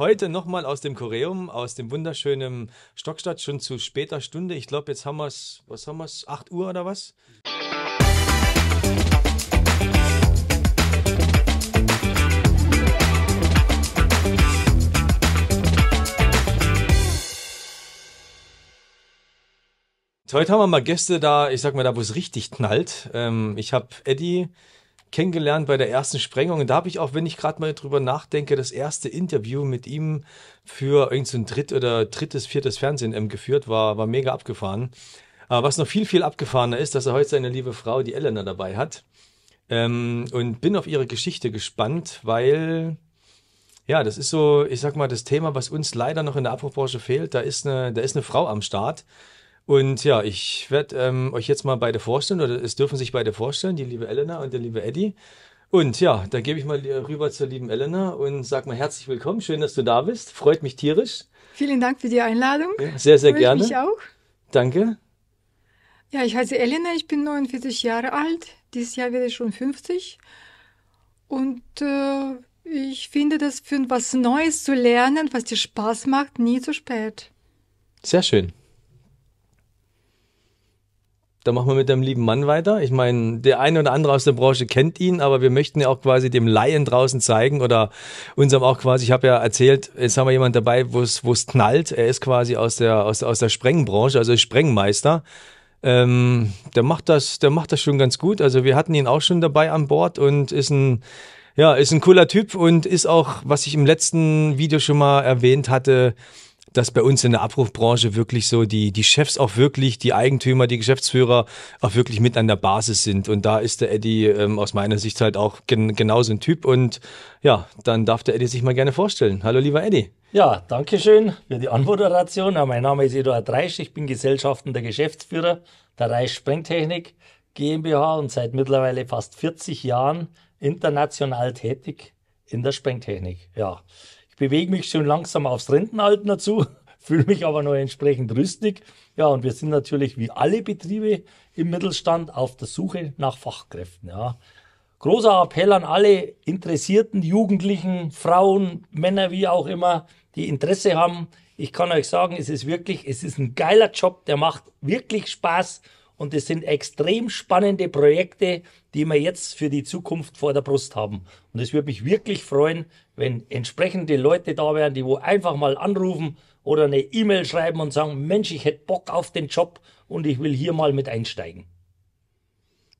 Heute nochmal aus dem Koreum, aus dem wunderschönen Stockstadt, schon zu später Stunde. Ich glaube, jetzt haben wir es, was haben wir es, 8 Uhr oder was? Heute haben wir mal Gäste da, ich sag mal da, wo es richtig knallt. Ähm, ich habe Eddie kennengelernt bei der ersten Sprengung. Und da habe ich auch, wenn ich gerade mal drüber nachdenke, das erste Interview mit ihm für irgendein so dritt oder drittes, viertes Fernsehen ähm, geführt, war, war mega abgefahren. Aber was noch viel, viel abgefahrener ist, dass er heute seine liebe Frau, die Elena, dabei hat. Ähm, und bin auf ihre Geschichte gespannt, weil, ja, das ist so, ich sag mal, das Thema, was uns leider noch in der Abbruchbranche fehlt. Da ist eine, da ist eine Frau am Start, und ja, ich werde ähm, euch jetzt mal beide vorstellen, oder es dürfen sich beide vorstellen, die liebe Elena und der liebe Eddie. Und ja, da gebe ich mal äh, rüber zur lieben Elena und sag mal herzlich willkommen. Schön, dass du da bist. Freut mich tierisch. Vielen Dank für die Einladung. Ja, sehr, sehr Freut gerne. Ich mich auch. Danke. Ja, ich heiße Elena, ich bin 49 Jahre alt. Dieses Jahr werde ich schon 50. Und äh, ich finde das für was Neues zu lernen, was dir Spaß macht, nie zu spät. Sehr schön. Da machen wir mit dem lieben Mann weiter. Ich meine, der eine oder andere aus der Branche kennt ihn, aber wir möchten ja auch quasi dem Laien draußen zeigen oder unserem auch quasi, ich habe ja erzählt, jetzt haben wir jemanden dabei, wo es knallt. Er ist quasi aus der, aus, aus der Sprengbranche, also Sprengmeister. Ähm, der macht das, der macht das schon ganz gut. Also wir hatten ihn auch schon dabei an Bord und ist ein, ja, ist ein cooler Typ und ist auch, was ich im letzten Video schon mal erwähnt hatte, dass bei uns in der Abrufbranche wirklich so die, die Chefs auch wirklich, die Eigentümer, die Geschäftsführer auch wirklich mit an der Basis sind. Und da ist der Eddie ähm, aus meiner Sicht halt auch gen genau ein Typ. Und ja, dann darf der Eddie sich mal gerne vorstellen. Hallo, lieber Eddie. Ja, danke schön für die Anmoderation. Mein Name ist Eduard Reisch, ich bin gesellschaftender Geschäftsführer der Reisch Sprengtechnik GmbH und seit mittlerweile fast 40 Jahren international tätig in der Sprengtechnik. Ja, bewege mich schon langsam aufs Rentenalter zu, fühle mich aber noch entsprechend rüstig. Ja, und wir sind natürlich wie alle Betriebe im Mittelstand auf der Suche nach Fachkräften. Ja. Großer Appell an alle Interessierten, Jugendlichen, Frauen, Männer, wie auch immer, die Interesse haben. Ich kann euch sagen, es ist wirklich, es ist ein geiler Job, der macht wirklich Spaß und es sind extrem spannende Projekte, die wir jetzt für die Zukunft vor der Brust haben. Und es würde mich wirklich freuen, wenn entsprechende Leute da wären, die wo einfach mal anrufen oder eine E-Mail schreiben und sagen, Mensch, ich hätte Bock auf den Job und ich will hier mal mit einsteigen.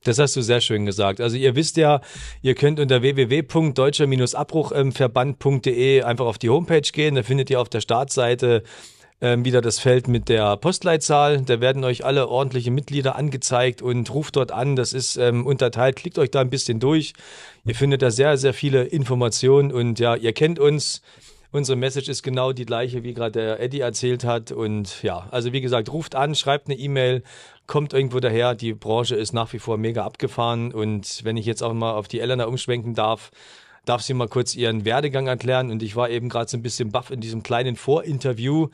Das hast du sehr schön gesagt. Also ihr wisst ja, ihr könnt unter www.deutscher-abbruchverband.de ähm, einfach auf die Homepage gehen. Da findet ihr auf der Startseite ähm, wieder das Feld mit der Postleitzahl. Da werden euch alle ordentliche Mitglieder angezeigt und ruft dort an. Das ist ähm, unterteilt. Klickt euch da ein bisschen durch. Ihr findet da sehr, sehr viele Informationen und ja, ihr kennt uns. Unsere Message ist genau die gleiche, wie gerade der Eddie erzählt hat. Und ja, also wie gesagt, ruft an, schreibt eine E-Mail, kommt irgendwo daher. Die Branche ist nach wie vor mega abgefahren. Und wenn ich jetzt auch mal auf die Elena umschwenken darf, darf sie mal kurz ihren Werdegang erklären. Und ich war eben gerade so ein bisschen baff in diesem kleinen Vorinterview,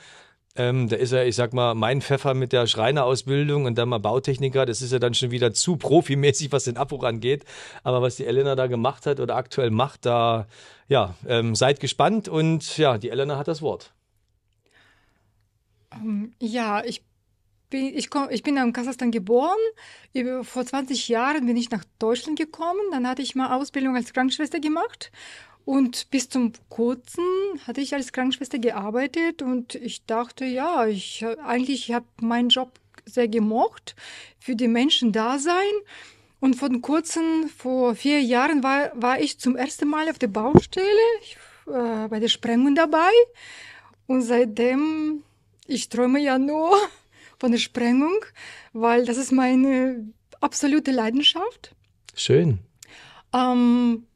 ähm, da ist er, ich sag mal, mein Pfeffer mit der Schreinerausbildung und dann mal Bautechniker. Das ist ja dann schon wieder zu profimäßig, was den Abbruch angeht. Aber was die Elena da gemacht hat oder aktuell macht, da, ja, ähm, seid gespannt und ja, die Elena hat das Wort. Ähm, ja, ich bin, ich, komm, ich bin in Kasachstan geboren. Vor 20 Jahren bin ich nach Deutschland gekommen. Dann hatte ich mal Ausbildung als Krankenschwester gemacht. Und bis zum kurzen hatte ich als Krankenschwester gearbeitet und ich dachte, ja, ich eigentlich habe meinen Job sehr gemocht, für die Menschen da sein. Und von kurzem, vor vier Jahren, war, war ich zum ersten Mal auf der Baustelle ich, äh, bei der Sprengung dabei. Und seitdem, ich träume ja nur von der Sprengung, weil das ist meine absolute Leidenschaft. Schön. Ähm,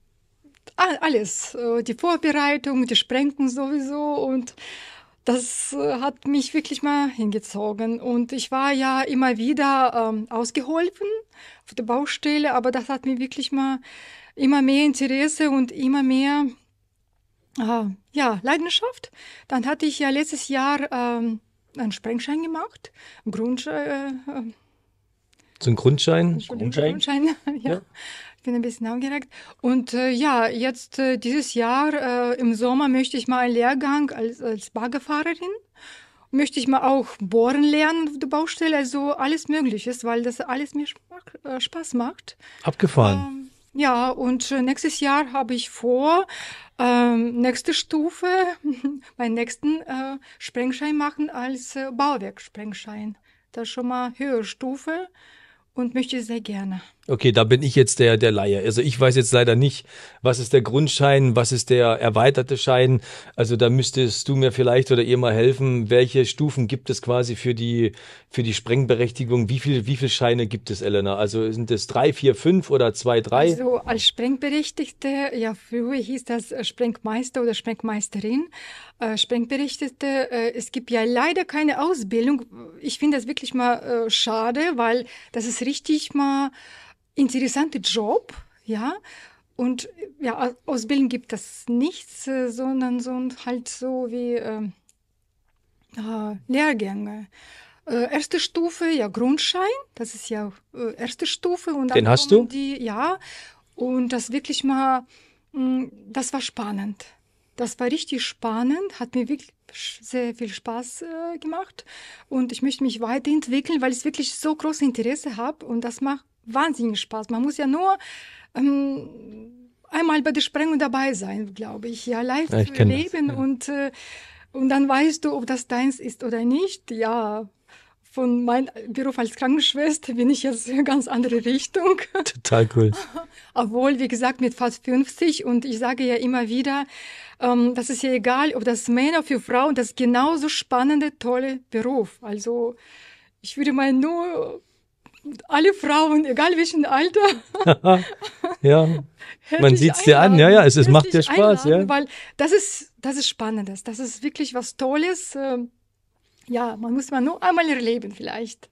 alles, äh, die Vorbereitung, die Sprengung sowieso und das äh, hat mich wirklich mal hingezogen. Und ich war ja immer wieder ähm, ausgeholfen auf der Baustelle, aber das hat mir wirklich mal immer mehr Interesse und immer mehr äh, ja, Leidenschaft. Dann hatte ich ja letztes Jahr ähm, einen Sprengschein gemacht, einen Grundschein. Äh, äh, so Grundschein? Grundschein. Grundschein ja. ja. Ich bin ein bisschen aufgeregt. Und äh, ja, jetzt äh, dieses Jahr äh, im Sommer möchte ich mal einen Lehrgang als, als Baggerfahrerin möchte ich mal auch bohren lernen auf der Baustelle, also alles Mögliche, weil das alles mir äh, Spaß macht. Abgefahren. Ähm, ja, und äh, nächstes Jahr habe ich vor, ähm, nächste Stufe, meinen nächsten äh, Sprengschein machen als äh, Bauwerksprengschein. Das ist schon mal höhere Stufe und möchte sehr gerne. Okay, da bin ich jetzt der, der Laie. Also ich weiß jetzt leider nicht, was ist der Grundschein, was ist der erweiterte Schein. Also da müsstest du mir vielleicht oder ihr mal helfen, welche Stufen gibt es quasi für die, für die Sprengberechtigung? Wie viel, wie viel Scheine gibt es, Elena? Also sind es drei, vier, fünf oder zwei, drei? Also als Sprengberechtigte, ja, früher hieß das äh, Sprengmeister oder Sprengmeisterin. Äh, Sprengberechtigte, äh, es gibt ja leider keine Ausbildung. Ich finde das wirklich mal schade, weil das ist richtig mal interessanter Job, ja. Und ja, ausbilden gibt es nichts, äh, sondern so halt so wie ähm, äh, Lehrgänge. Äh, erste Stufe, ja, Grundschein, das ist ja äh, erste Stufe. Und Den hast du? Die, ja, und das wirklich mal, mh, hm, das war spannend. Das war richtig spannend, hat mir wirklich sehr viel Spaß äh, gemacht und ich möchte mich weiterentwickeln, weil ich wirklich so großes Interesse habe und das macht wahnsinnig Spaß. Man muss ja nur ähm, einmal bei der Sprengung dabei sein, glaube ich. Ja, live ja, ich leben das, ja. und, äh, und dann weißt du, ob das deins ist oder nicht. Ja, von meinem Beruf als Krankenschwester bin ich jetzt in eine ganz andere Richtung. Total cool. Obwohl, wie gesagt, mit fast 50 und ich sage ja immer wieder, ähm, das ist ja egal, ob das Männer für Frauen, das ist genauso spannende, tolle Beruf. Also ich würde mal nur alle Frauen, egal welchen Alter. ja, man sieht es dir an, ja, ja, es, es macht dir Spaß. Ja. Weil das ist, das ist Spannendes, das ist wirklich was Tolles. Ähm, ja, man muss man nur einmal erleben vielleicht.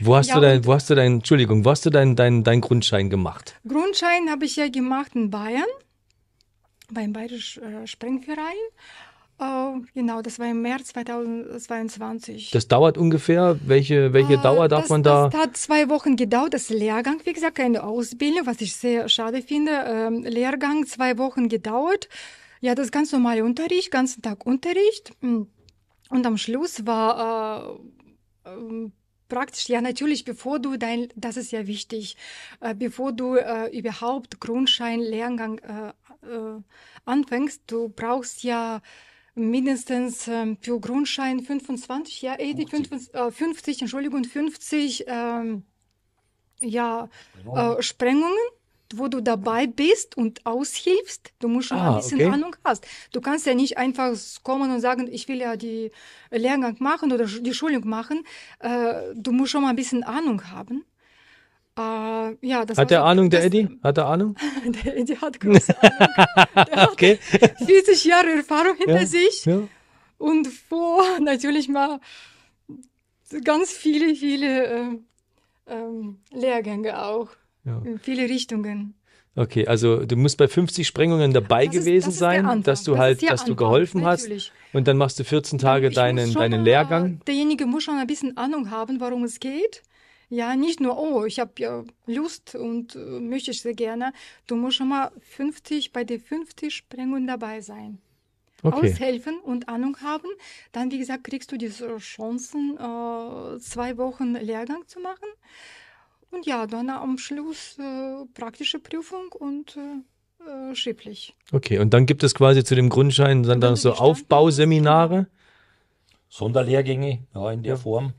Wo hast ja, du dein, wo hast du dein, Entschuldigung, wo hast du deinen dein, dein Grundschein gemacht? Grundschein habe ich ja gemacht in Bayern, beim Bayerischen äh, Sprengverein. Oh, genau, das war im März 2022. Das dauert ungefähr? Welche, welche äh, Dauer darf das, man da? Das hat zwei Wochen gedauert, das Lehrgang, wie gesagt, keine Ausbildung, was ich sehr schade finde. Ähm, Lehrgang zwei Wochen gedauert. Ja, das ist ganz normale Unterricht, ganzen Tag Unterricht. Hm. Und am Schluss war äh, äh, praktisch, ja natürlich, bevor du dein, das ist ja wichtig, äh, bevor du äh, überhaupt Grundschein, Lehrgang äh, äh, anfängst, du brauchst ja mindestens äh, für Grundschein 25, ja, Edi, 50, äh, 50 Entschuldigung, 50 äh, ja, äh, Sprengungen wo du dabei bist und aushilfst, du musst schon ah, ein bisschen okay. Ahnung hast. Du kannst ja nicht einfach kommen und sagen, ich will ja die Lehrgang machen oder die Schulung machen. Äh, du musst schon mal ein bisschen Ahnung haben. Uh, ja, hat der Ahnung, das, der Eddie? Hat er Ahnung? der Eddie hat große Ahnung. Der okay. hat 40 Jahre Erfahrung hinter ja, sich ja. und vor natürlich mal ganz viele, viele ähm, ähm, Lehrgänge auch ja. in viele Richtungen. Okay, also du musst bei 50 Sprengungen dabei das gewesen ist, das sein, dass du das halt, dass Anfang, du geholfen natürlich. hast und dann machst du 14 Tage deinen, deinen Lehrgang. Äh, derjenige muss schon ein bisschen Ahnung haben, warum es geht. Ja, nicht nur, oh, ich habe ja Lust und äh, möchte ich sehr gerne. Du musst schon mal 50 bei den 50 Sprengungen dabei sein. Okay. Aushelfen und Ahnung haben. Dann, wie gesagt, kriegst du diese Chancen, äh, zwei Wochen Lehrgang zu machen. Und ja, dann am Schluss äh, praktische Prüfung und äh, äh schriftlich. Okay, und dann gibt es quasi zu dem Grundschein dann, dann genau, so Aufbauseminare? Sonderlehrgänge, ja, in der Form.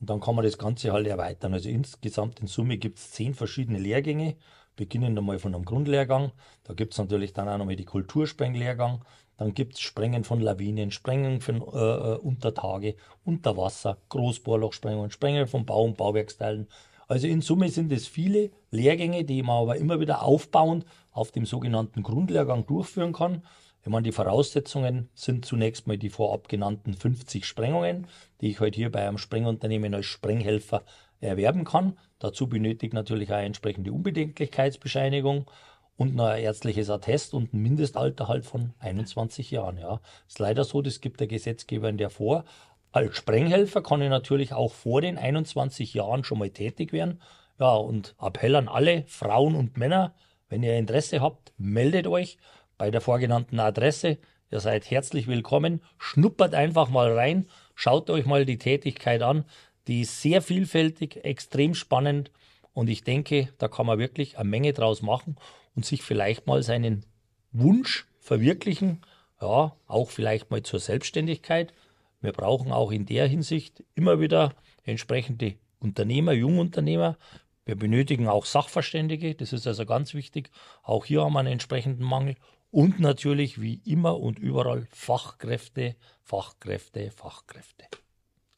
Und dann kann man das Ganze halt erweitern. Also insgesamt in Summe gibt es zehn verschiedene Lehrgänge. Beginnen einmal von einem Grundlehrgang. Da gibt es natürlich dann auch nochmal die Kultursprenglehrgang. Dann gibt es Sprengen von Lawinen, Sprengen von äh, äh, Untertage, Unterwasser, Großbohrlochsprengungen, Sprengen von Bau- und Bauwerksteilen. Also in Summe sind es viele Lehrgänge, die man aber immer wieder aufbauend auf dem sogenannten Grundlehrgang durchführen kann. Ich meine, die Voraussetzungen sind zunächst mal die vorab genannten 50 Sprengungen, die ich heute halt hier bei einem Sprengunternehmen als Sprenghelfer erwerben kann. Dazu benötigt natürlich auch eine entsprechende Unbedenklichkeitsbescheinigung und ein ärztliches Attest und ein Mindestalter halt von 21 Jahren. Ja, ist leider so, das gibt der Gesetzgeber in der vor. Als Sprenghelfer kann ich natürlich auch vor den 21 Jahren schon mal tätig werden. Ja, und Appell an alle Frauen und Männer, wenn ihr Interesse habt, meldet euch bei der vorgenannten Adresse. Ihr seid herzlich willkommen. Schnuppert einfach mal rein, schaut euch mal die Tätigkeit an. Die ist sehr vielfältig, extrem spannend und ich denke, da kann man wirklich eine Menge draus machen und sich vielleicht mal seinen Wunsch verwirklichen. Ja, auch vielleicht mal zur Selbstständigkeit. Wir brauchen auch in der Hinsicht immer wieder entsprechende Unternehmer, Jungunternehmer. Wir benötigen auch Sachverständige, das ist also ganz wichtig. Auch hier haben wir einen entsprechenden Mangel und natürlich wie immer und überall Fachkräfte, Fachkräfte, Fachkräfte.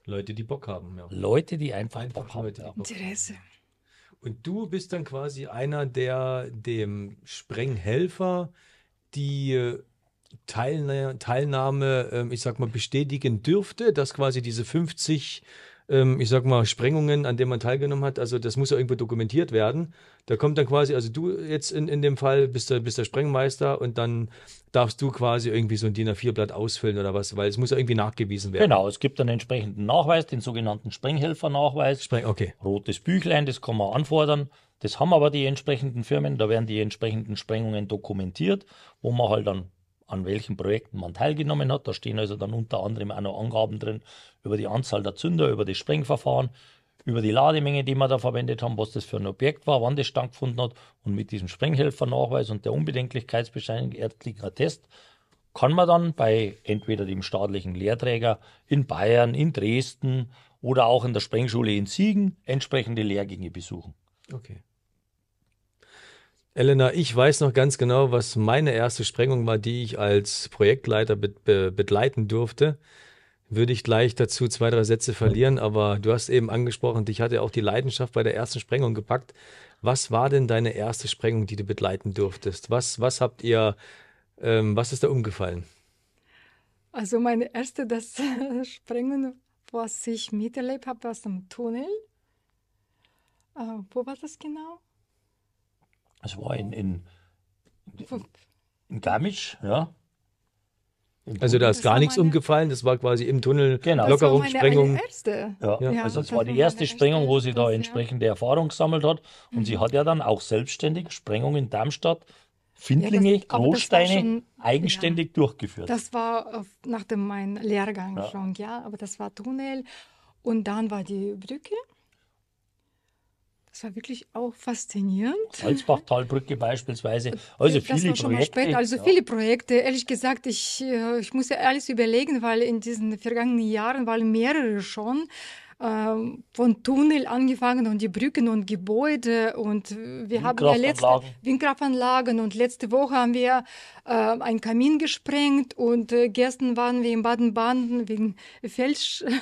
Leute, die Bock haben. Ja. Leute, die einfach, einfach Bock Leute, haben. Interesse. Und du bist dann quasi einer, der dem Sprenghelfer die äh, Teilnahme, Teilnahme ich sag mal, bestätigen dürfte, dass quasi diese 50 ähm, ich sag mal, Sprengungen, an denen man teilgenommen hat. Also das muss ja irgendwo dokumentiert werden. Da kommt dann quasi, also du jetzt in, in dem Fall bist der, bist der Sprengmeister und dann darfst du quasi irgendwie so ein DIN A4-Blatt ausfüllen oder was, weil es muss ja irgendwie nachgewiesen werden. Genau, es gibt einen entsprechenden Nachweis, den sogenannten Sprenghelfernachweis. nachweis Spreng, okay. Rotes Büchlein, das kann man anfordern. Das haben aber die entsprechenden Firmen, da werden die entsprechenden Sprengungen dokumentiert, wo man halt dann an welchen Projekten man teilgenommen hat. Da stehen also dann unter anderem auch noch Angaben drin über die Anzahl der Zünder, über das Sprengverfahren, über die Lademenge, die wir da verwendet haben, was das für ein Objekt war, wann das stattgefunden hat. Und mit diesem Sprenghelfernachweis und der Unbedenklichkeitsbescheinigung ärztlicher Test kann man dann bei entweder dem staatlichen Lehrträger in Bayern, in Dresden oder auch in der Sprengschule in Siegen entsprechende Lehrgänge besuchen. Okay. Elena, ich weiß noch ganz genau, was meine erste Sprengung war, die ich als Projektleiter be be begleiten durfte. Würde ich gleich dazu zwei, drei Sätze verlieren, aber du hast eben angesprochen, dich hatte auch die Leidenschaft bei der ersten Sprengung gepackt. Was war denn deine erste Sprengung, die du begleiten durftest? Was, was habt ihr, ähm, was ist da umgefallen? Also meine erste das Sprengung, was ich miterlebt habe aus dem Tunnel. Äh, wo war das genau? Es war in, in, in Garmisch, ja. Also da ist das gar nichts meine... umgefallen, das war quasi im Tunnel genau. Lockerungssprengung. Das war meine, erste. Ja, ja. also das war die erste Sprengung, wo sie da entsprechende Erfahrung gesammelt hat. Und mhm. sie hat ja dann auch selbstständig Sprengung in Darmstadt, Findlinge, ja, das, Großsteine schon, eigenständig ja. durchgeführt. Das war nach dem mein Lehrgang schon, ja, aber das war Tunnel und dann war die Brücke. Das war wirklich auch faszinierend. Salzbachtalbrücke beispielsweise. Äh, also das viele Projekte. Spät, also ja. viele Projekte. Ehrlich gesagt, ich, äh, ich muss ja alles überlegen, weil in diesen vergangenen Jahren waren mehrere schon ähm, von Tunnel angefangen und die Brücken und Gebäude und äh, wir haben ja letzte Windkraftanlagen und letzte Woche haben wir äh, einen Kamin gesprengt und äh, gestern waren wir in Baden-Baden wegen Fels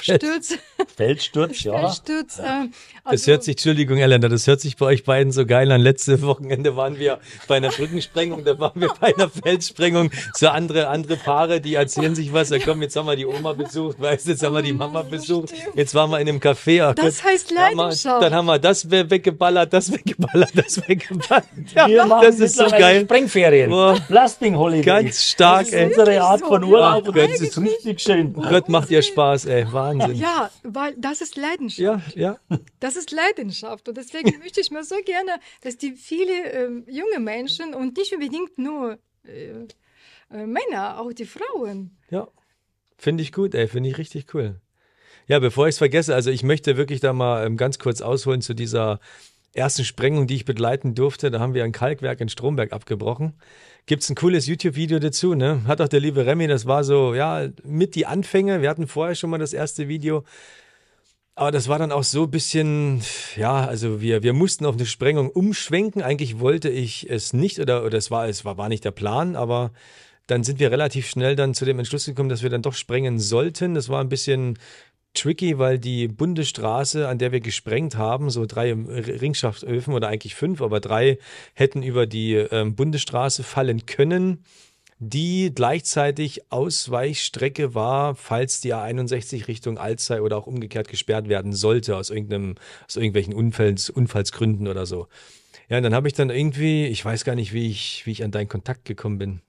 Sturz. Feldsturz, ja. Feldsturz. Äh, also das hört also sich, Entschuldigung, Elena, das hört sich bei euch beiden so geil an. Letztes Wochenende waren wir bei einer Brückensprengung, da waren wir bei einer Felssprengung. So andere, andere Paare, die erzählen sich was. Ja, komm, jetzt haben wir die Oma besucht, weißt jetzt haben wir die Mama oh, besucht. Jetzt waren wir in einem Café. Ach, das heißt Leidenschaft. Dann haben, wir, dann haben wir das weggeballert, das weggeballert, das weggeballert. Ja, wir machen das ist so geil. Springferien. Boah. Blasting Holiday. Ganz stark, das ist ey. unsere Art von Urlaub. Ach, das ist richtig schön. Gott, macht ihr Spaß, ey. Wahnsinn. Ja, weil das ist Leidenschaft. Ja, ja. Das ist Leidenschaft. Und deswegen möchte ich mir so gerne, dass die viele äh, junge Menschen und nicht unbedingt nur äh, äh, Männer, auch die Frauen. Ja, finde ich gut, ey, finde ich richtig cool. Ja, bevor ich es vergesse, also ich möchte wirklich da mal ähm, ganz kurz ausholen zu dieser ersten Sprengung, die ich begleiten durfte. Da haben wir ein Kalkwerk in Stromberg abgebrochen. Gibt es ein cooles YouTube-Video dazu, ne? Hat auch der liebe Remy, das war so, ja, mit die Anfänge. Wir hatten vorher schon mal das erste Video. Aber das war dann auch so ein bisschen, ja, also wir, wir mussten auf eine Sprengung umschwenken. Eigentlich wollte ich es nicht oder, oder es, war, es war, war nicht der Plan, aber dann sind wir relativ schnell dann zu dem Entschluss gekommen, dass wir dann doch sprengen sollten. Das war ein bisschen tricky, weil die Bundesstraße, an der wir gesprengt haben, so drei Ringschaftsöfen oder eigentlich fünf, aber drei hätten über die ähm, Bundesstraße fallen können, die gleichzeitig Ausweichstrecke war, falls die A61 Richtung Alzey oder auch umgekehrt gesperrt werden sollte, aus, irgendeinem, aus irgendwelchen Unfalls, Unfallsgründen oder so. Ja, und dann habe ich dann irgendwie, ich weiß gar nicht, wie ich, wie ich an deinen Kontakt gekommen bin.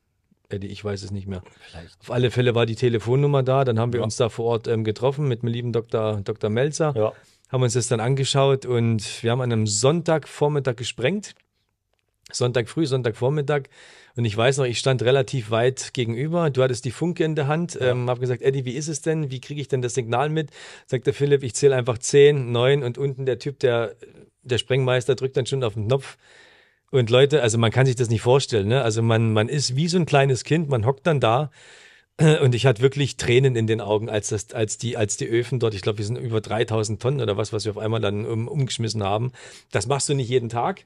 Eddie, ich weiß es nicht mehr. Vielleicht. Auf alle Fälle war die Telefonnummer da, dann haben wir ja. uns da vor Ort ähm, getroffen mit meinem lieben Dr. Dr. Melzer, ja. haben uns das dann angeschaut und wir haben an einem Sonntagvormittag gesprengt. Sonntag früh, Sonntagvormittag. Und ich weiß noch, ich stand relativ weit gegenüber. Du hattest die Funke in der Hand. Ja. Ähm, hab gesagt, Eddie, wie ist es denn? Wie kriege ich denn das Signal mit? Sagt der Philipp, ich zähle einfach 10, 9 und unten der Typ, der, der Sprengmeister drückt dann schon auf den Knopf. Und Leute, also man kann sich das nicht vorstellen. Ne? Also man, man ist wie so ein kleines Kind, man hockt dann da. Und ich hatte wirklich Tränen in den Augen, als, das, als, die, als die Öfen dort, ich glaube, wir sind über 3000 Tonnen oder was, was wir auf einmal dann um, ähm, umgeschmissen haben. Das machst du nicht jeden Tag.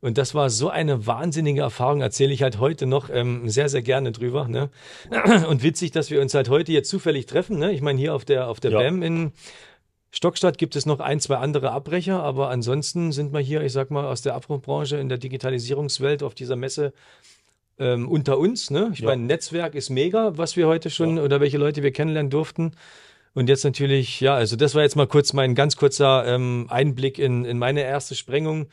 Und das war so eine wahnsinnige Erfahrung, erzähle ich halt heute noch ähm, sehr, sehr gerne drüber. Ne? Und witzig, dass wir uns halt heute jetzt zufällig treffen. Ne? Ich meine, hier auf der, auf der ja. BAM in, Stockstadt gibt es noch ein, zwei andere Abbrecher, aber ansonsten sind wir hier, ich sag mal, aus der Abbruchbranche in der Digitalisierungswelt auf dieser Messe ähm, unter uns. Ne? Ich ja. meine, Netzwerk ist mega, was wir heute schon ja. oder welche Leute wir kennenlernen durften. Und jetzt natürlich, ja, also das war jetzt mal kurz mein ganz kurzer ähm, Einblick in, in meine erste Sprengung.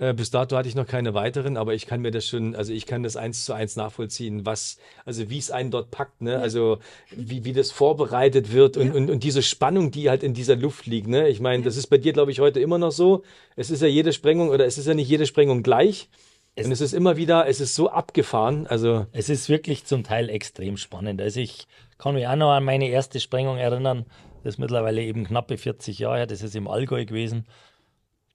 Äh, bis dato hatte ich noch keine weiteren, aber ich kann mir das schon, also ich kann das eins zu eins nachvollziehen, was, also wie es einen dort packt, ne? Ja. Also wie, wie das vorbereitet wird und, ja. und, und diese Spannung, die halt in dieser Luft liegt, ne? Ich meine, ja. das ist bei dir, glaube ich, heute immer noch so. Es ist ja jede Sprengung oder es ist ja nicht jede Sprengung gleich. Es und es ist immer wieder, es ist so abgefahren. Also es ist wirklich zum Teil extrem spannend. Also ich kann mich auch noch an meine erste Sprengung erinnern. Das ist mittlerweile eben knappe 40 Jahre her. Das ist im Allgäu gewesen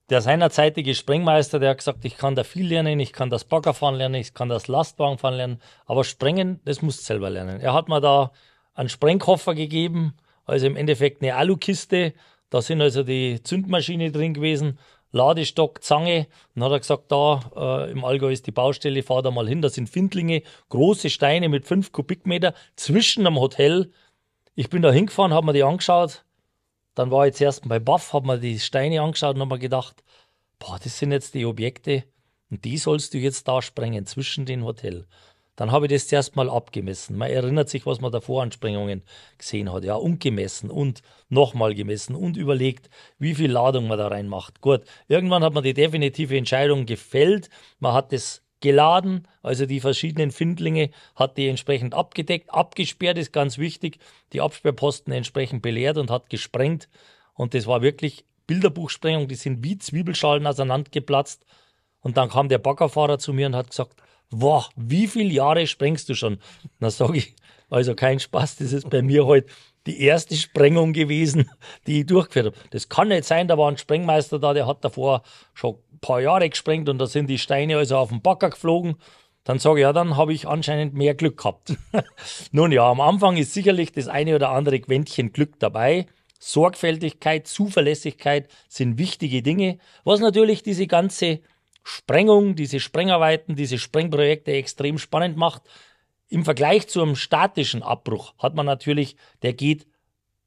der seinerzeitige Springmeister, der hat gesagt, ich kann da viel lernen, ich kann das Baggerfahren lernen, ich kann das Lastwagenfahren lernen, aber Springen, das musst du selber lernen. Er hat mir da einen Sprengkoffer gegeben, also im Endeffekt eine Alukiste, da sind also die Zündmaschine drin gewesen, Ladestock, Zange. Dann hat er gesagt, da äh, im Allgäu ist die Baustelle, fahr da mal hin, da sind Findlinge, große Steine mit fünf Kubikmeter zwischen einem Hotel. Ich bin da hingefahren, habe mir die angeschaut, dann war ich zuerst bei Buff, habe mir die Steine angeschaut und habe mir gedacht, boah, das sind jetzt die Objekte und die sollst du jetzt da sprengen zwischen den Hotel. Dann habe ich das zuerst mal abgemessen. Man erinnert sich, was man davor an Sprengungen gesehen hat. Ja, und gemessen und nochmal gemessen und überlegt, wie viel Ladung man da reinmacht. Gut, irgendwann hat man die definitive Entscheidung gefällt. Man hat das geladen, also die verschiedenen Findlinge hat die entsprechend abgedeckt, abgesperrt ist ganz wichtig, die Absperrposten entsprechend beleert und hat gesprengt und das war wirklich Bilderbuchsprengung, die sind wie Zwiebelschalen auseinandergeplatzt und dann kam der Baggerfahrer zu mir und hat gesagt, boah, wie viele Jahre sprengst du schon? Na sage ich, also kein Spaß, das ist bei mir heute halt die erste Sprengung gewesen, die ich durchgeführt habe. Das kann nicht sein, da war ein Sprengmeister da, der hat davor schon ein paar Jahre gesprengt und da sind die Steine also auf den Bagger geflogen. Dann sage ich, ja, dann habe ich anscheinend mehr Glück gehabt. Nun ja, am Anfang ist sicherlich das eine oder andere Quäntchen Glück dabei. Sorgfältigkeit, Zuverlässigkeit sind wichtige Dinge, was natürlich diese ganze Sprengung, diese Sprengarbeiten, diese Sprengprojekte extrem spannend macht, im Vergleich zu einem statischen Abbruch hat man natürlich, der geht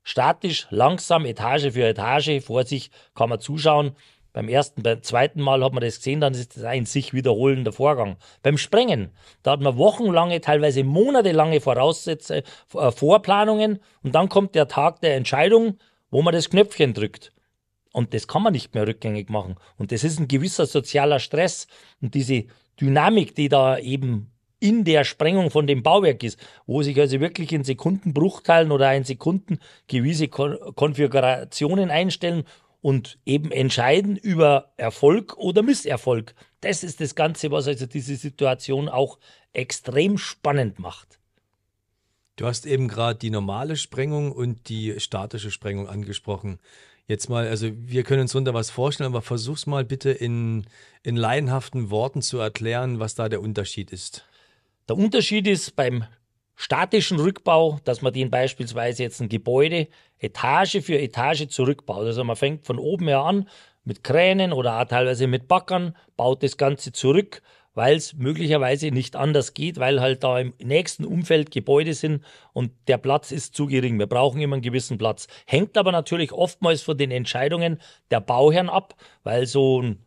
statisch, langsam, Etage für Etage vor sich, kann man zuschauen. Beim ersten, beim zweiten Mal hat man das gesehen, dann ist das ein sich wiederholender Vorgang. Beim Sprengen, da hat man wochenlange, teilweise monatelange Voraussetzungen, äh, Vorplanungen und dann kommt der Tag der Entscheidung, wo man das Knöpfchen drückt. Und das kann man nicht mehr rückgängig machen. Und das ist ein gewisser sozialer Stress und diese Dynamik, die da eben in der Sprengung von dem Bauwerk ist, wo sich also wirklich in Sekundenbruchteilen oder in Sekunden gewisse Konfigurationen einstellen und eben entscheiden über Erfolg oder Misserfolg. Das ist das Ganze, was also diese Situation auch extrem spannend macht. Du hast eben gerade die normale Sprengung und die statische Sprengung angesprochen. Jetzt mal, also wir können uns unter was vorstellen, aber versuch's mal bitte in, in laienhaften Worten zu erklären, was da der Unterschied ist. Der Unterschied ist beim statischen Rückbau, dass man den beispielsweise jetzt ein Gebäude Etage für Etage zurückbaut. Also man fängt von oben her an mit Kränen oder auch teilweise mit Backern, baut das Ganze zurück, weil es möglicherweise nicht anders geht, weil halt da im nächsten Umfeld Gebäude sind und der Platz ist zu gering. Wir brauchen immer einen gewissen Platz. Hängt aber natürlich oftmals von den Entscheidungen der Bauherren ab, weil so ein,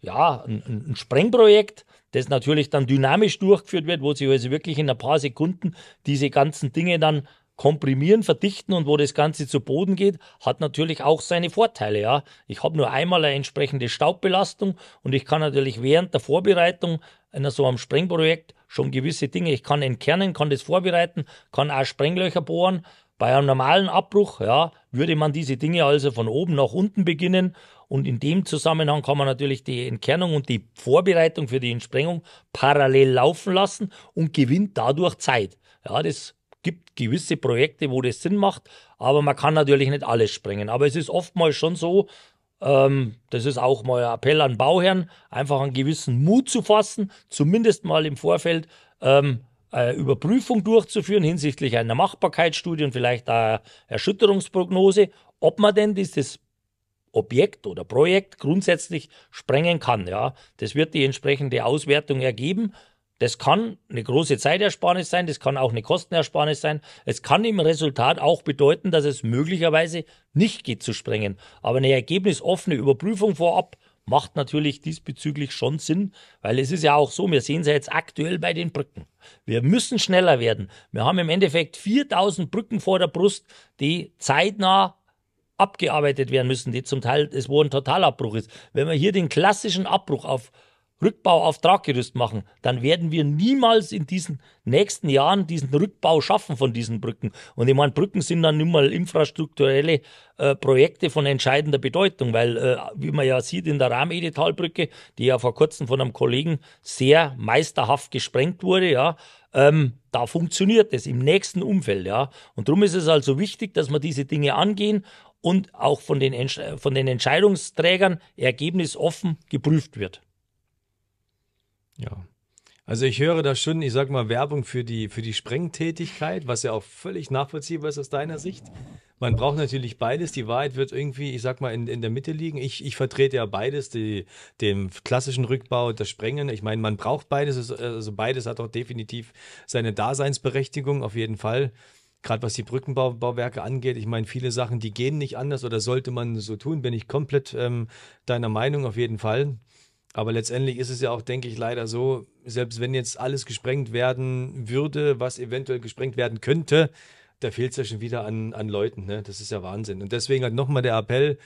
ja, ein, ein Sprengprojekt das natürlich dann dynamisch durchgeführt wird, wo sich also wirklich in ein paar Sekunden diese ganzen Dinge dann komprimieren, verdichten und wo das Ganze zu Boden geht, hat natürlich auch seine Vorteile. Ja, ich habe nur einmal eine entsprechende Staubbelastung und ich kann natürlich während der Vorbereitung einer so einem Sprengprojekt schon gewisse Dinge. Ich kann entkernen, kann das vorbereiten, kann auch Sprenglöcher bohren. Bei einem normalen Abbruch, ja, würde man diese Dinge also von oben nach unten beginnen und in dem Zusammenhang kann man natürlich die Entkernung und die Vorbereitung für die Entsprengung parallel laufen lassen und gewinnt dadurch Zeit. Ja, das gibt gewisse Projekte, wo das Sinn macht, aber man kann natürlich nicht alles sprengen. Aber es ist oftmals schon so, ähm, das ist auch mal ein Appell an Bauherren, einfach einen gewissen Mut zu fassen, zumindest mal im Vorfeld ähm, eine Überprüfung durchzuführen hinsichtlich einer Machbarkeitsstudie und vielleicht einer Erschütterungsprognose, ob man denn dieses Objekt oder Projekt grundsätzlich sprengen kann. Ja, das wird die entsprechende Auswertung ergeben. Das kann eine große Zeitersparnis sein, das kann auch eine Kostenersparnis sein. Es kann im Resultat auch bedeuten, dass es möglicherweise nicht geht zu sprengen. Aber eine ergebnisoffene Überprüfung vorab macht natürlich diesbezüglich schon Sinn, weil es ist ja auch so, wir sehen es ja jetzt aktuell bei den Brücken. Wir müssen schneller werden. Wir haben im Endeffekt 4000 Brücken vor der Brust, die zeitnah abgearbeitet werden müssen, die zum Teil, wo ein Totalabbruch ist. Wenn wir hier den klassischen Abbruch auf Rückbau auf Traggerüst machen, dann werden wir niemals in diesen nächsten Jahren diesen Rückbau schaffen von diesen Brücken. Und ich meine, Brücken sind dann nun mal infrastrukturelle äh, Projekte von entscheidender Bedeutung, weil, äh, wie man ja sieht in der Rahmedetalbrücke, die ja vor kurzem von einem Kollegen sehr meisterhaft gesprengt wurde, ja, ähm, da funktioniert es im nächsten Umfeld, ja. Und darum ist es also wichtig, dass wir diese Dinge angehen und auch von den, Entsch äh, von den Entscheidungsträgern ergebnisoffen geprüft wird. Ja. Also ich höre da schon, ich sag mal, Werbung für die, für die Sprengtätigkeit, was ja auch völlig nachvollziehbar ist aus deiner Sicht. Man braucht natürlich beides. Die Wahrheit wird irgendwie, ich sag mal, in, in der Mitte liegen. Ich, ich vertrete ja beides, die, den klassischen Rückbau, das Sprengen. Ich meine, man braucht beides. Also beides hat auch definitiv seine Daseinsberechtigung, auf jeden Fall gerade was die Brückenbauwerke angeht, ich meine, viele Sachen, die gehen nicht anders oder sollte man so tun, bin ich komplett ähm, deiner Meinung auf jeden Fall. Aber letztendlich ist es ja auch, denke ich, leider so, selbst wenn jetzt alles gesprengt werden würde, was eventuell gesprengt werden könnte, da fehlt es ja schon wieder an, an Leuten. Ne? Das ist ja Wahnsinn. Und deswegen halt nochmal der Appell,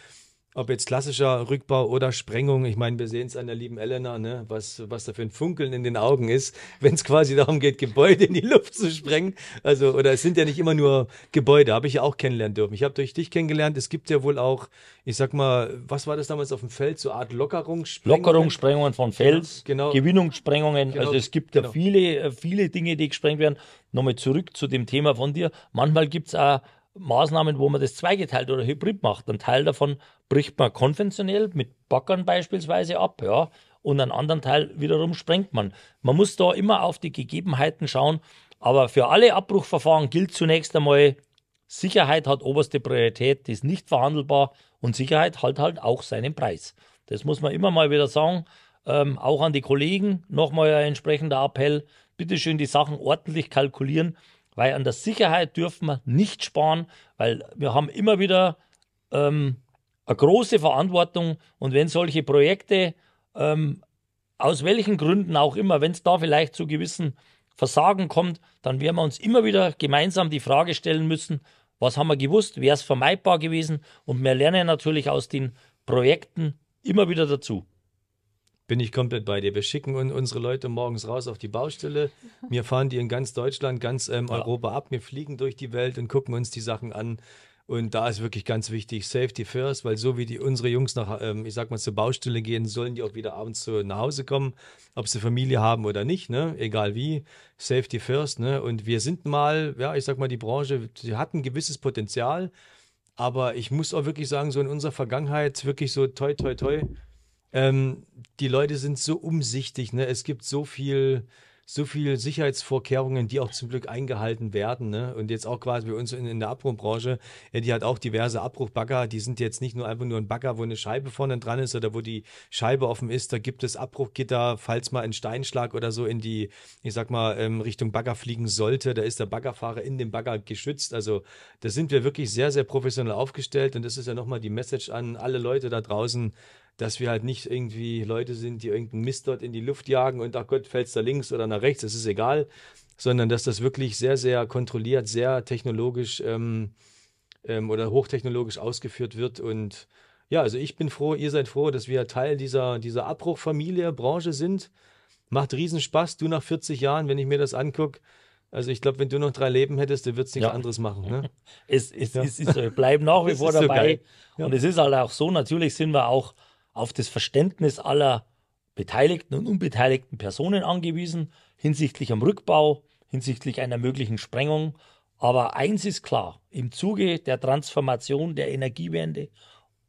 ob jetzt klassischer Rückbau oder Sprengung, ich meine, wir sehen es an der lieben Elena, ne, was, was da für ein Funkeln in den Augen ist, wenn es quasi darum geht, Gebäude in die Luft zu sprengen. Also, oder es sind ja nicht immer nur Gebäude, habe ich ja auch kennenlernen dürfen. Ich habe durch dich kennengelernt, es gibt ja wohl auch, ich sag mal, was war das damals auf dem Feld, so eine Art Lockerungssprengungen? Lockerungssprengungen von Fels, genau, genau. Gewinnungssprengungen, genau, also es gibt ja genau. viele, äh, viele Dinge, die gesprengt werden. Nochmal zurück zu dem Thema von dir, manchmal gibt es auch Maßnahmen, wo man das zweigeteilt oder hybrid macht. Ein Teil davon bricht man konventionell mit Backern beispielsweise ab, ja, und einen anderen Teil wiederum sprengt man. Man muss da immer auf die Gegebenheiten schauen, aber für alle Abbruchverfahren gilt zunächst einmal, Sicherheit hat oberste Priorität, die ist nicht verhandelbar und Sicherheit hat halt auch seinen Preis. Das muss man immer mal wieder sagen. Ähm, auch an die Kollegen nochmal ein entsprechender Appell. Bitte schön die Sachen ordentlich kalkulieren weil an der Sicherheit dürfen wir nicht sparen, weil wir haben immer wieder ähm, eine große Verantwortung und wenn solche Projekte ähm, aus welchen Gründen auch immer, wenn es da vielleicht zu gewissen Versagen kommt, dann werden wir uns immer wieder gemeinsam die Frage stellen müssen, was haben wir gewusst, wäre es vermeidbar gewesen und wir lernen natürlich aus den Projekten immer wieder dazu. Bin ich komplett bei dir. Wir schicken unsere Leute morgens raus auf die Baustelle. Wir fahren die in ganz Deutschland, ganz ähm, ja. Europa ab. Wir fliegen durch die Welt und gucken uns die Sachen an. Und da ist wirklich ganz wichtig Safety First, weil so wie die unsere Jungs nach, ähm, ich sag mal, zur Baustelle gehen, sollen die auch wieder abends zu, nach Hause kommen, ob sie Familie haben oder nicht, ne? Egal wie. Safety First, ne? Und wir sind mal, ja, ich sag mal, die Branche, sie hat ein gewisses Potenzial, aber ich muss auch wirklich sagen, so in unserer Vergangenheit wirklich so toi toi toi ähm, die Leute sind so umsichtig, ne? Es gibt so viel, so viel Sicherheitsvorkehrungen, die auch zum Glück eingehalten werden, ne? Und jetzt auch quasi bei uns in, in der Abbruchbranche, ja, äh, die hat auch diverse Abbruchbagger, die sind jetzt nicht nur einfach nur ein Bagger, wo eine Scheibe vorne dran ist oder wo die Scheibe offen ist, da gibt es Abbruchgitter, falls mal ein Steinschlag oder so in die, ich sag mal, ähm, Richtung Bagger fliegen sollte, da ist der Baggerfahrer in dem Bagger geschützt. Also da sind wir wirklich sehr, sehr professionell aufgestellt und das ist ja nochmal die Message an alle Leute da draußen, dass wir halt nicht irgendwie Leute sind, die irgendeinen Mist dort in die Luft jagen und ach Gott, fällst da links oder nach rechts, das ist egal, sondern dass das wirklich sehr, sehr kontrolliert, sehr technologisch ähm, ähm, oder hochtechnologisch ausgeführt wird und ja, also ich bin froh, ihr seid froh, dass wir Teil dieser, dieser Abbruchfamilie, Branche sind. Macht Riesenspaß. Du nach 40 Jahren, wenn ich mir das angucke, also ich glaube, wenn du noch drei Leben hättest, du würdest nichts ja. anderes machen. Ne? es, es, ja. es ist so, ich bleibe nach wie vor dabei. So ja. Und es ist halt auch so, natürlich sind wir auch auf das Verständnis aller beteiligten und unbeteiligten Personen angewiesen hinsichtlich am Rückbau, hinsichtlich einer möglichen Sprengung. Aber eins ist klar, im Zuge der Transformation der Energiewende,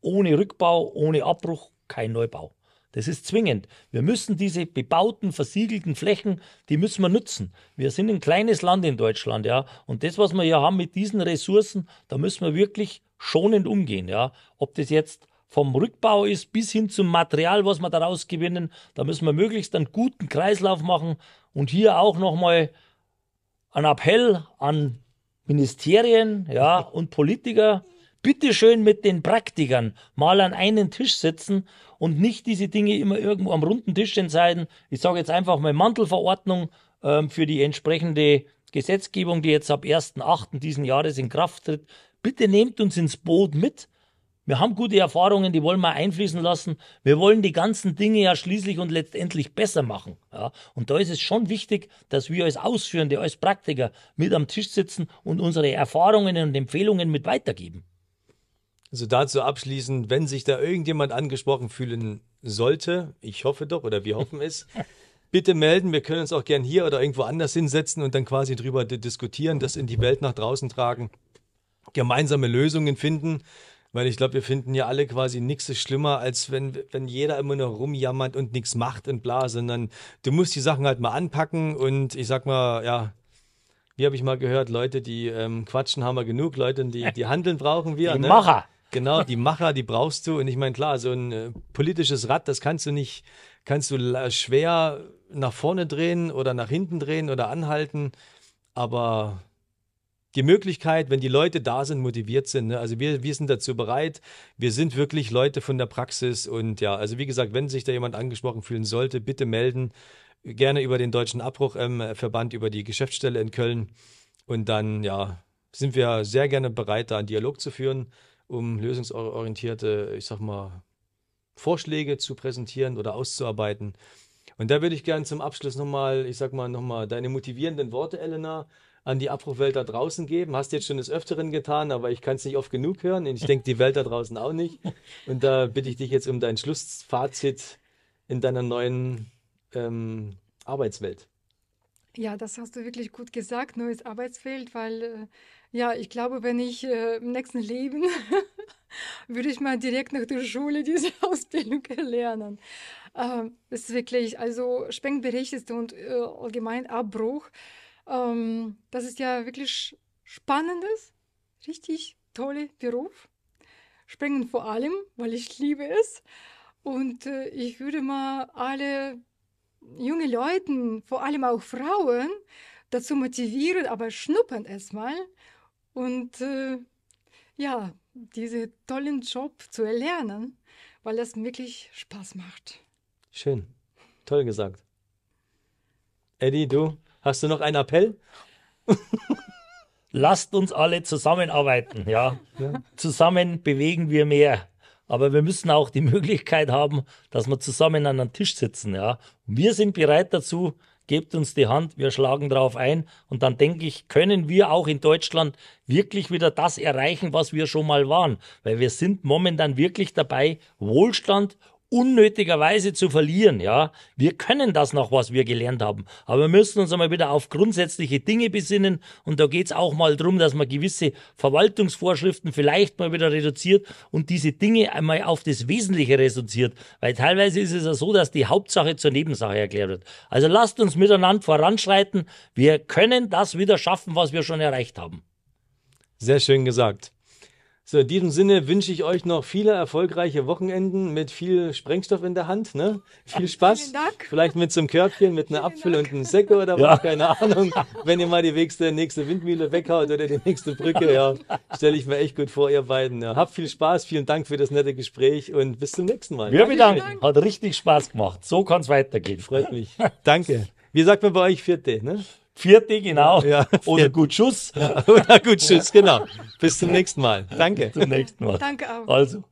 ohne Rückbau, ohne Abbruch, kein Neubau. Das ist zwingend. Wir müssen diese bebauten, versiegelten Flächen, die müssen wir nutzen. Wir sind ein kleines Land in Deutschland, ja. Und das, was wir hier haben mit diesen Ressourcen, da müssen wir wirklich schonend umgehen, ja. Ob das jetzt vom Rückbau ist bis hin zum Material, was wir daraus gewinnen. Da müssen wir möglichst einen guten Kreislauf machen. Und hier auch nochmal ein Appell an Ministerien ja, und Politiker. Bitte schön mit den Praktikern mal an einen Tisch sitzen und nicht diese Dinge immer irgendwo am runden Tisch entscheiden. Ich sage jetzt einfach mal Mantelverordnung ähm, für die entsprechende Gesetzgebung, die jetzt ab 1.8. diesen Jahres in Kraft tritt. Bitte nehmt uns ins Boot mit wir haben gute Erfahrungen, die wollen wir einfließen lassen. Wir wollen die ganzen Dinge ja schließlich und letztendlich besser machen. Ja? Und da ist es schon wichtig, dass wir als Ausführende, als Praktiker mit am Tisch sitzen und unsere Erfahrungen und Empfehlungen mit weitergeben. Also dazu abschließend, wenn sich da irgendjemand angesprochen fühlen sollte, ich hoffe doch oder wir hoffen es, bitte melden. Wir können uns auch gern hier oder irgendwo anders hinsetzen und dann quasi drüber diskutieren, das in die Welt nach draußen tragen, gemeinsame Lösungen finden weil ich glaube, wir finden ja alle quasi nichts ist schlimmer, als wenn, wenn jeder immer nur rumjammert und nichts macht und bla, sondern du musst die Sachen halt mal anpacken und ich sag mal, ja, wie habe ich mal gehört, Leute, die ähm, quatschen, haben wir genug, Leute, die, die handeln brauchen wir. Die ne? Macher. Genau, die Macher, die brauchst du. Und ich meine, klar, so ein äh, politisches Rad, das kannst du nicht, kannst du schwer nach vorne drehen oder nach hinten drehen oder anhalten. Aber die Möglichkeit, wenn die Leute da sind, motiviert sind. Ne? Also wir, wir sind dazu bereit. Wir sind wirklich Leute von der Praxis. Und ja, also wie gesagt, wenn sich da jemand angesprochen fühlen sollte, bitte melden. Gerne über den Deutschen Abbruchverband, ähm, über die Geschäftsstelle in Köln. Und dann, ja, sind wir sehr gerne bereit, da einen Dialog zu führen, um lösungsorientierte, ich sag mal, Vorschläge zu präsentieren oder auszuarbeiten. Und da würde ich gerne zum Abschluss nochmal, ich sag mal, nochmal deine motivierenden Worte, Elena, an die Abbruchwelt da draußen geben. Hast jetzt schon des Öfteren getan, aber ich kann es nicht oft genug hören und ich denke, die Welt da draußen auch nicht. Und da bitte ich dich jetzt um dein Schlussfazit in deiner neuen ähm, Arbeitswelt. Ja, das hast du wirklich gut gesagt, neues Arbeitsfeld, weil äh, ja, ich glaube, wenn ich äh, im nächsten Leben würde ich mal direkt nach der Schule diese Ausbildung erlernen. Ähm, ist wirklich, also Spengenberechtigte und äh, allgemein Abbruch ähm, das ist ja wirklich spannendes, richtig toller Beruf. Springen vor allem, weil ich liebe es. Und äh, ich würde mal alle junge Leuten, vor allem auch Frauen, dazu motivieren, aber schnuppern erstmal und äh, ja, diesen tollen Job zu erlernen, weil das wirklich Spaß macht. Schön, toll gesagt. Eddie, du, Hast du noch einen Appell? Lasst uns alle zusammenarbeiten, ja. ja. Zusammen bewegen wir mehr. Aber wir müssen auch die Möglichkeit haben, dass wir zusammen an einem Tisch sitzen, ja. Wir sind bereit dazu, gebt uns die Hand, wir schlagen drauf ein. Und dann denke ich, können wir auch in Deutschland wirklich wieder das erreichen, was wir schon mal waren. Weil wir sind momentan wirklich dabei, Wohlstand unnötigerweise zu verlieren, ja. Wir können das noch, was wir gelernt haben. Aber wir müssen uns einmal wieder auf grundsätzliche Dinge besinnen. Und da geht's auch mal drum, dass man gewisse Verwaltungsvorschriften vielleicht mal wieder reduziert und diese Dinge einmal auf das Wesentliche reduziert. Weil teilweise ist es ja so, dass die Hauptsache zur Nebensache erklärt wird. Also lasst uns miteinander voranschreiten. Wir können das wieder schaffen, was wir schon erreicht haben. Sehr schön gesagt. So, in diesem Sinne wünsche ich euch noch viele erfolgreiche Wochenenden mit viel Sprengstoff in der Hand. Ne? Viel Spaß. Vielen Dank. Vielleicht mit so einem Körbchen, mit einer Apfel Dank. und einem Säcke oder ja. was, keine Ahnung. Wenn ihr mal die nächste, nächste Windmühle weghaut oder die nächste Brücke, ja, stelle ich mir echt gut vor, ihr beiden. Ja. Habt viel Spaß, vielen Dank für das nette Gespräch und bis zum nächsten Mal. Wir bedanken. Hat richtig Spaß gemacht. So kann es weitergehen. Freut mich. Danke. Wie sagt man bei euch Vierte? Ne? Vierte, genau. Ja, vierte. Oder gut Schuss. Ja, oder gut Schuss, genau. Bis zum nächsten Mal. Danke. Zum nächsten Mal. Danke auch. Also.